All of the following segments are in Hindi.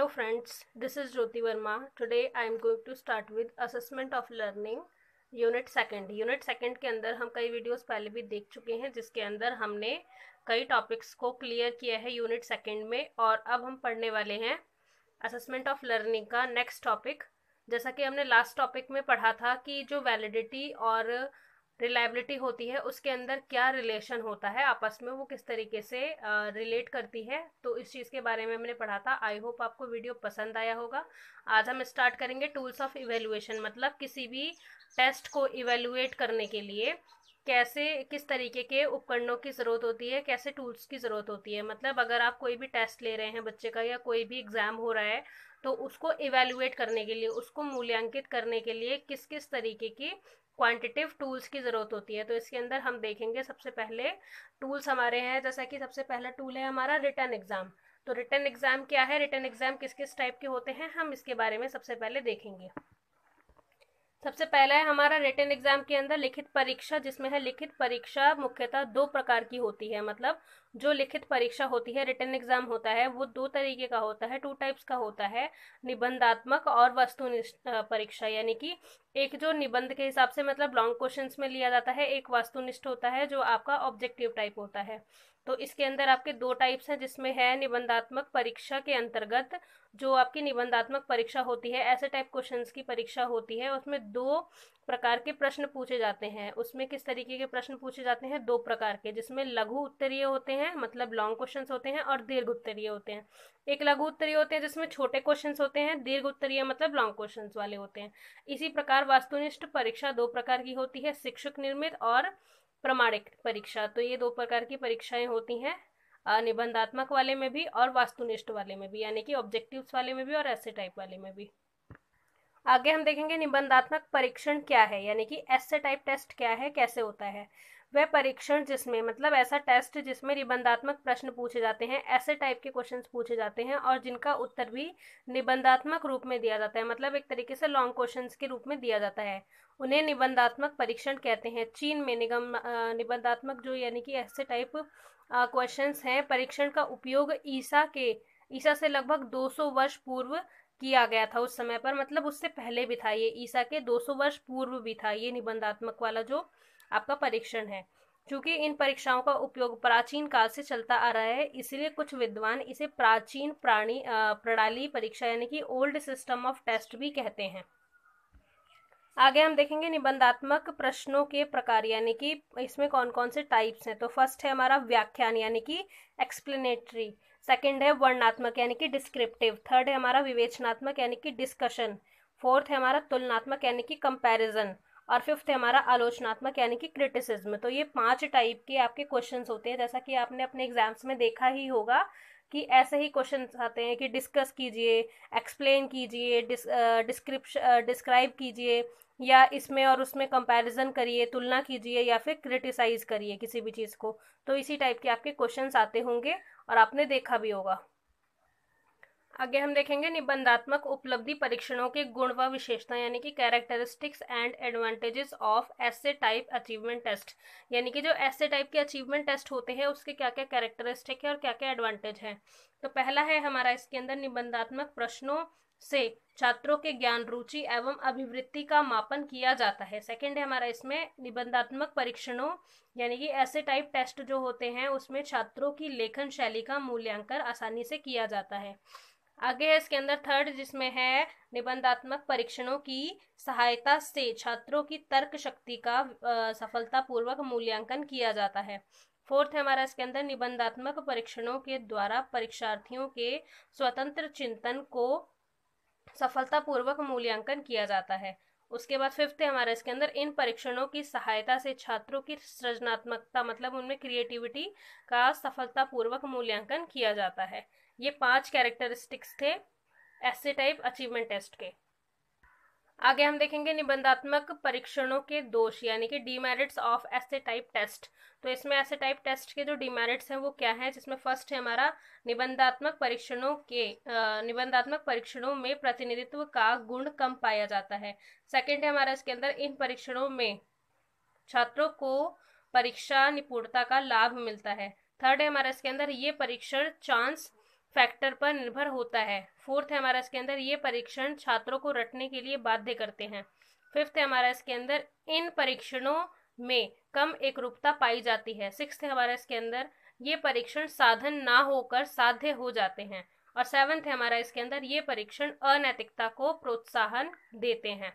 hello friends this is Jyoti Verma today I am going to start with assessment of learning unit second unit second के अंदर हम कई वीडियोस पहले भी देख चुके हैं जिसके अंदर हमने कई टॉपिक्स को क्लियर किया है यूनिट सेकंड में और अब हम पढ़ने वाले हैं असेसमेंट ऑफ लर्निंग का नेक्स्ट टॉपिक जैसा कि हमने लास्ट टॉपिक में पढ़ा था कि जो वैलिडिटी और रिलायबिलिटी होती है उसके अंदर क्या रिलेशन होता है आपस में वो किस तरीके से रिलेट करती है तो इस चीज़ के बारे में हमने पढ़ा था आई होप आपको वीडियो पसंद आया होगा आज हम स्टार्ट करेंगे टूल्स ऑफ इवेल्युएशन मतलब किसी भी टेस्ट को इवेल्युएट करने के लिए कैसे किस तरीके के उपकरणों की ज़रूरत होती है कैसे टूल्स की ज़रूरत होती है मतलब अगर आप कोई भी टेस्ट ले रहे हैं बच्चे का या कोई भी एग्ज़ाम हो रहा है तो उसको इवेल्युएट करने के लिए उसको मूल्यांकित करने के लिए किस किस तरीके की क्वांटिटिव टूल्स की ज़रूरत होती है तो इसके अंदर हम देखेंगे सबसे पहले टूल्स हमारे हैं जैसा कि सबसे पहला टूल है हमारा रिटर्न एग्ज़ाम तो रिटर्न एग्ज़ाम क्या है रिटर्न एग्ज़ाम किस किस टाइप के होते हैं हम इसके बारे में सबसे पहले देखेंगे सबसे पहला है हमारा रिटर्न एग्जाम के अंदर लिखित परीक्षा जिसमें है लिखित परीक्षा मुख्यतः दो प्रकार की होती है मतलब जो लिखित परीक्षा होती है रिटर्न एग्जाम होता है वो दो तरीके का होता है टू टाइप्स का होता है निबंधात्मक और वस्तुनिष्ठ परीक्षा यानी कि एक जो निबंध के हिसाब से मतलब लॉन्ग क्वेश्चन में लिया जाता है एक वस्तुनिष्ठ होता है जो आपका ऑब्जेक्टिव टाइप होता है तो इसके अंदर आपके दो टाइप्स हैं जिसमें है निबंधात्मक परीक्षा के अंतर्गत जो आपकी निबंधात्मक परीक्षा होती है ऐसे टाइप क्वेश्चंस की परीक्षा होती है उसमें दो प्रकार के प्रश्न पूछे जाते हैं उसमें किस तरीके के प्रश्न पूछे जाते हैं दो प्रकार के जिसमें लघु उत्तरीय होते हैं मतलब लॉन्ग क्वेश्चन होते हैं और दीर्घ उत्तरीय होते हैं एक लघु उत्तरीय होते हैं जिसमें छोटे क्वेश्चन होते हैं दीर्घ उत्तरीय मतलब लॉन्ग क्वेश्चन वाले होते हैं इसी प्रकार वास्तुनिष्ठ परीक्षा दो प्रकार की होती है शिक्षक निर्मित और प्रमाणिक परीक्षा तो ये दो प्रकार की परीक्षाएं होती हैं निबंधात्मक वाले में भी और वास्तुनिष्ठ वाले में भी यानी कि ऑब्जेक्टिव्स वाले में भी और ऐसे टाइप वाले में भी आगे हम देखेंगे निबंधात्मक परीक्षण क्या है यानी कि ऐसे टाइप टेस्ट क्या है कैसे होता है वह परीक्षण जिसमें मतलब ऐसा टेस्ट जिसमें निबंधात्मक प्रश्न पूछे जाते हैं ऐसे टाइप के क्वेश्चंस पूछे जाते हैं और जिनका उत्तर भी निबंधात्मक रूप में दिया जाता है मतलब एक तरीके से लॉन्ग क्वेश्चन के रूप में दिया जाता है उन्हें निबंधात्मक परीक्षण कहते हैं चीन में निगम निबंधात्मक जो यानी कि ऐसे टाइप क्वेश्चन हैं परीक्षण का उपयोग ईसा के ईसा से लगभग 200 वर्ष पूर्व किया गया था उस समय पर मतलब उससे पहले भी था ये ईसा के 200 वर्ष पूर्व भी था ये निबंधात्मक वाला जो आपका परीक्षण है क्योंकि इन परीक्षाओं का उपयोग प्राचीन काल से चलता आ रहा है इसलिए कुछ विद्वान इसे प्राचीन प्राणी प्रणाली परीक्षा यानी कि ओल्ड सिस्टम ऑफ टेस्ट भी कहते हैं आगे हम देखेंगे निबंधात्मक प्रश्नों के प्रकार यानी कि इसमें कौन कौन से टाइप्स हैं तो फर्स्ट है हमारा व्याख्यान यानी कि एक्सप्लेनेटरी सेकंड है वर्णात्मक यानी कि डिस्क्रिप्टिव थर्ड है हमारा विवेचनात्मक यानी कि डिस्कशन फोर्थ है हमारा तुलनात्मक यानी कि कंपैरिजन और फिफ्थ है हमारा आलोचनात्मक यानी कि क्रिटिसिज्म तो ये पांच टाइप के आपके क्वेश्चंस होते हैं जैसा कि आपने अपने एग्जाम्स में देखा ही होगा कि ऐसे ही क्वेश्चन आते हैं कि डिस्कस कीजिए एक्सप्लेन कीजिए डिस्क्रिप्शन डिस्क्राइब कीजिए या इसमें और उसमें कंपैरिजन करिए तुलना कीजिए या फिर क्रिटिसाइज करिए किसी भी चीज़ को तो इसी टाइप के आपके क्वेश्चंस आते होंगे और आपने देखा भी होगा आगे हम देखेंगे निबंधात्मक उपलब्धि परीक्षणों के गुण व विशेषता यानी कि कैरेक्टरिस्टिक्स एंड एडवांटेजेस ऑफ ऐसे टाइप अचीवमेंट टेस्ट यानी कि जो ऐसे टाइप के अचीवमेंट टेस्ट होते हैं उसके क्या क्या कैरेक्टरिस्टिक है और क्या क्या एडवांटेज है तो पहला है हमारा इसके अंदर निबंधात्मक प्रश्नों से छात्रों के ज्ञान रुचि एवं अभिवृत्ति का मापन किया जाता है सेकंड है हमारा इसमें निबंधात्मक परीक्षणों यानी कि ऐसे टाइप टेस्ट जो होते हैं उसमें छात्रों की लेखन शैली का मूल्यांकन आसानी से किया जाता है आगे इसके अंदर थर्ड जिसमें है निबंधात्मक परीक्षणों की सहायता से छात्रों की तर्क शक्ति का सफलतापूर्वक मूल्यांकन किया जाता है फोर्थ है हमारा इसके अंदर निबंधात्मक परीक्षणों के द्वारा परीक्षार्थियों के स्वतंत्र चिंतन को सफलतापूर्वक मूल्यांकन किया जाता है उसके बाद फिफ्थ है हमारा इसके अंदर इन परीक्षणों की सहायता से छात्रों की सृजनात्मकता मतलब उनमें क्रिएटिविटी का सफलतापूर्वक मूल्यांकन किया जाता है ये पांच कैरेक्टरिस्टिक्स थे ऐसे टाइप अचीवमेंट टेस्ट के आगे हम देखेंगे निबंधात्मक परीक्षणों के दोष यानी कि डीमेरिट्स ऑफ ऐसे टाइप टेस्ट तो इसमें ऐसे टाइप टेस्ट के जो डीमेरिट्स हैं वो क्या है जिसमें फर्स्ट है हमारा निबंधात्मक परीक्षणों के निबंधात्मक परीक्षणों में प्रतिनिधित्व का गुण कम पाया जाता है सेकंड है हमारा इसके अंदर इन परीक्षणों में छात्रों को परीक्षा निपुणता का लाभ मिलता है थर्ड है हमारा इसके अंदर ये परीक्षण चांस फैक्टर पर निर्भर होता है फोर्थ है हमारा इसके अंदर ये परीक्षण छात्रों को रटने के लिए बाध्य करते हैं फिफ्थ है हमारा इसके अंदर इन परीक्षणों में कम एकरूपता पाई जाती है सिक्स है हमारा इसके अंदर ये परीक्षण साधन ना होकर साध्य हो जाते हैं और सेवन्थ है हमारा इसके अंदर ये परीक्षण अनैतिकता को प्रोत्साहन देते हैं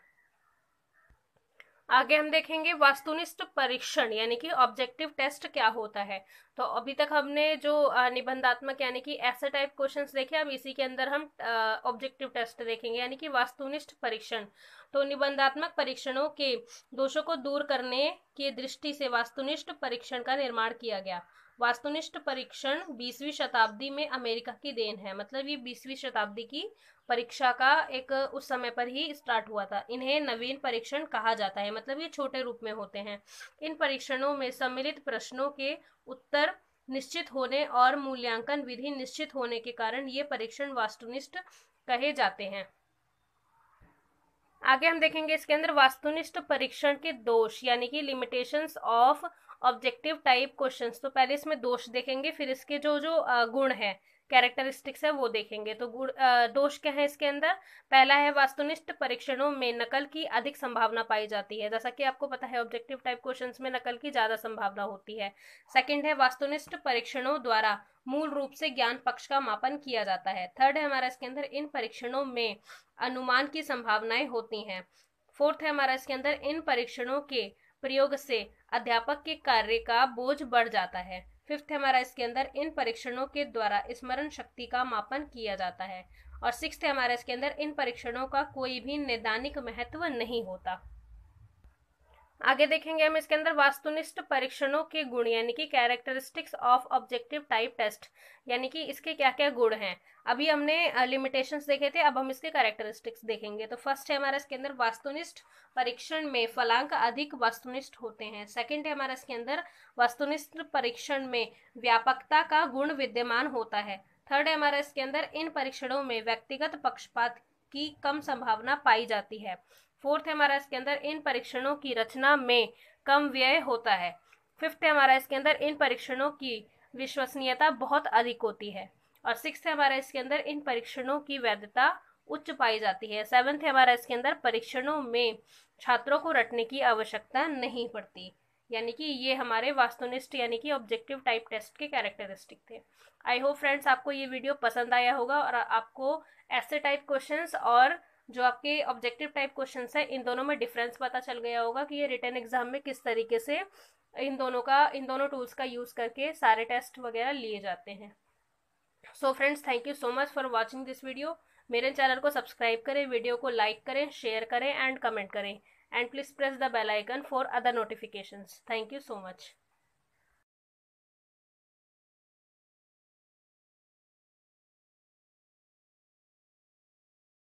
आगे हम देखेंगे वास्तुनिष्ठ परीक्षण यानी कि ऑब्जेक्टिव टेस्ट क्या होता है तो अभी तक हमने जो निबंधात्मक यानी कि ऐसे टाइप क्वेश्चंस देखे अब इसी के अंदर हम ऑब्जेक्टिव टेस्ट देखेंगे यानी कि वास्तुनिष्ठ परीक्षण तो निबंधात्मक परीक्षणों के दोषों को दूर करने की दृष्टि से वास्तुनिष्ठ परीक्षण का निर्माण किया गया वास्तुनिष्ठ परीक्षण बीसवीं शताब्दी में अमेरिका की देन है मतलब ये बीसवीं शताब्दी की परीक्षा का एक उस समय पर ही स्टार्ट हुआ था इन्हें नवीन परीक्षण कहा जाता है मतलब ये छोटे रूप में होते हैं इन परीक्षणों में सम्मिलित प्रश्नों के उत्तर निश्चित होने और मूल्यांकन विधि निश्चित होने के कारण ये परीक्षण वास्तुनिष्ठ कहे जाते हैं आगे हम देखेंगे इसके अंदर वास्तुनिष्ठ परीक्षण के दोष यानी कि limitations of objective type question तो पहले इसमें दोष देखेंगे फिर इसके जो जो गुण है कैरेक्टरिस्टिक्स है वो देखेंगे तो गुण दोष क्या है इसके अंदर पहला है वास्तुनिष्ठ परीक्षणों में नकल की अधिक संभावना पाई जाती है जैसा कि आपको पता है ऑब्जेक्टिव टाइप क्वेश्चंस में नकल की ज़्यादा संभावना होती है सेकंड है वास्तुनिष्ठ परीक्षणों द्वारा मूल रूप से ज्ञान पक्ष का मापन किया जाता है थर्ड है हमारा इसके अंदर इन परीक्षणों में अनुमान की संभावनाएं होती हैं फोर्थ है हमारा इसके अंदर इन परीक्षणों के प्रयोग से अध्यापक के कार्य का बोझ बढ़ जाता है फिफ्थ है हमारा इसके अंदर इन परीक्षणों के द्वारा स्मरण शक्ति का मापन किया जाता है और सिक्स है हमारा इसके अंदर इन परीक्षणों का कोई भी नैदानिक महत्व नहीं होता आगे देखेंगे हम इसके अंदर वास्तुनिष्ठ परीक्षणों के गुण यानी कि characteristics of objective type test यानी कि इसके क्या क्या गुण हैं अभी हमने लिमिटेशंस देखे थे अब हम इसके कैरेक्टरिस्टिक्स देखेंगे तो फर्स्ट है हमारा इसके अंदर वास्तुनिष्ठ परीक्षण में फलांक अधिक वास्तुनिष्ठ होते हैं सेकेंड है हमारा इसके अंदर वास्तुनिष्ठ परीक्षण में व्यापकता का गुण विद्यमान होता है थर्ड है हमारा इसके अंदर इन परीक्षणों में व्यक्तिगत पक्षपात की कम संभावना पाई जाती है फोर्थ है हमारा इसके अंदर इन परीक्षणों की रचना में कम व्यय होता है फिफ्थ है हमारा इसके अंदर इन परीक्षणों की विश्वसनीयता बहुत अधिक होती है और सिक्स है हमारा इसके अंदर इन परीक्षणों की वैधता उच्च पाई जाती है सेवन्थ है हमारा इसके अंदर परीक्षणों में छात्रों को रटने की आवश्यकता नहीं पड़ती यानी कि ये हमारे वास्तुनिष्ठ यानी कि ऑब्जेक्टिव टाइप टेस्ट के कैरेक्टरिस्टिक थे आई होप फ्रेंड्स आपको ये वीडियो पसंद आया होगा और आपको ऐसे टाइप क्वेश्चंस और जो आपके ऑब्जेक्टिव टाइप क्वेश्चन है इन दोनों में डिफरेंस पता चल गया होगा कि ये रिटर्न एग्जाम में किस तरीके से इन दोनों का इन दोनों टूल्स का यूज़ करके सारे टेस्ट वगैरह लिए जाते हैं so friends thank you so much for watching this video मेरे चैनल को सब्सक्राइब करें वीडियो को लाइक करें शेयर करें एंड कमेंट करें and please press the bell icon for other notifications thank you so much